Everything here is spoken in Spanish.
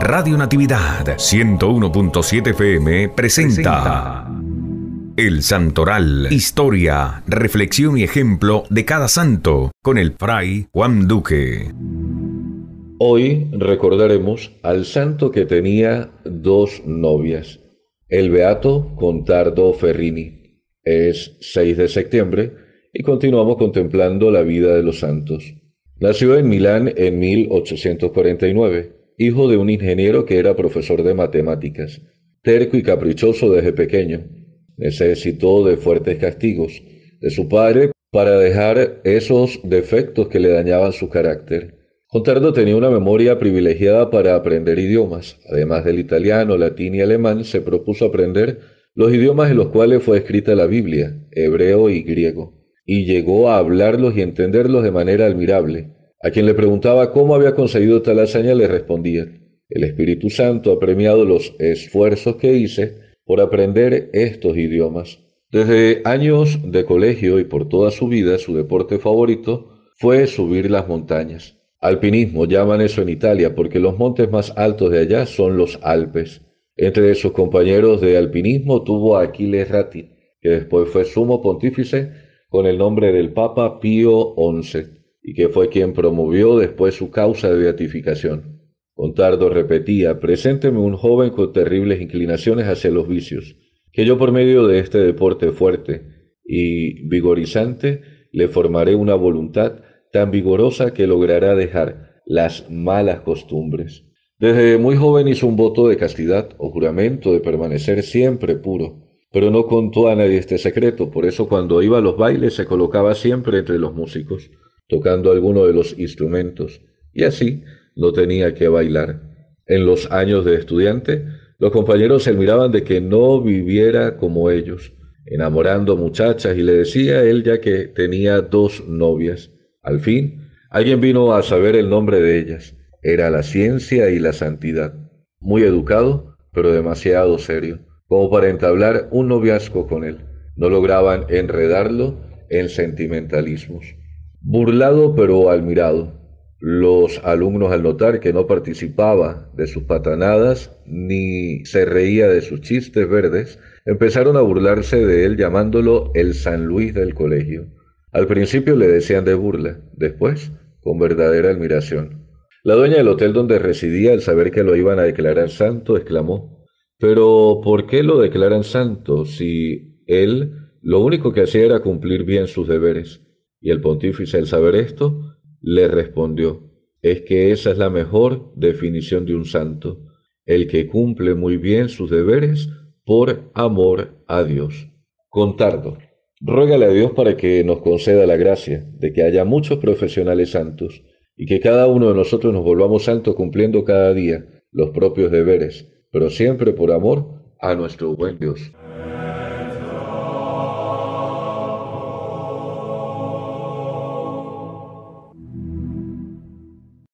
Radio Natividad 101.7 FM presenta, El Santoral, historia, reflexión y ejemplo de cada santo con el fray Juan Duque. Hoy recordaremos al santo que tenía dos novias, el beato Contardo Ferrini. Es 6 de septiembre y continuamos contemplando la vida de los santos. Nació en Milán en 1849 hijo de un ingeniero que era profesor de matemáticas, terco y caprichoso desde pequeño. Necesitó de fuertes castigos de su padre para dejar esos defectos que le dañaban su carácter. Contardo tenía una memoria privilegiada para aprender idiomas. Además del italiano, latín y alemán, se propuso aprender los idiomas en los cuales fue escrita la Biblia, hebreo y griego, y llegó a hablarlos y entenderlos de manera admirable. A quien le preguntaba cómo había conseguido tal hazaña, le respondía, el Espíritu Santo ha premiado los esfuerzos que hice por aprender estos idiomas. Desde años de colegio y por toda su vida, su deporte favorito fue subir las montañas. Alpinismo llaman eso en Italia porque los montes más altos de allá son los Alpes. Entre sus compañeros de alpinismo tuvo a Aquiles Ratti, que después fue sumo pontífice con el nombre del Papa Pío XI y que fue quien promovió después su causa de beatificación. Contardo repetía, presénteme un joven con terribles inclinaciones hacia los vicios, que yo por medio de este deporte fuerte y vigorizante le formaré una voluntad tan vigorosa que logrará dejar las malas costumbres. Desde muy joven hizo un voto de castidad o juramento de permanecer siempre puro, pero no contó a nadie este secreto, por eso cuando iba a los bailes se colocaba siempre entre los músicos tocando alguno de los instrumentos, y así no tenía que bailar. En los años de estudiante, los compañeros se miraban de que no viviera como ellos, enamorando muchachas, y le decía él ya que tenía dos novias. Al fin, alguien vino a saber el nombre de ellas. Era la ciencia y la santidad. Muy educado, pero demasiado serio, como para entablar un noviazgo con él. No lograban enredarlo en sentimentalismos. Burlado pero admirado, los alumnos al notar que no participaba de sus patanadas ni se reía de sus chistes verdes, empezaron a burlarse de él llamándolo el San Luis del colegio. Al principio le decían de burla, después con verdadera admiración. La dueña del hotel donde residía, al saber que lo iban a declarar santo, exclamó, Pero ¿por qué lo declaran santo si él lo único que hacía era cumplir bien sus deberes? Y el pontífice, al saber esto, le respondió, es que esa es la mejor definición de un santo, el que cumple muy bien sus deberes por amor a Dios. Contardo, ruégale a Dios para que nos conceda la gracia de que haya muchos profesionales santos y que cada uno de nosotros nos volvamos santos cumpliendo cada día los propios deberes, pero siempre por amor a nuestro buen Dios.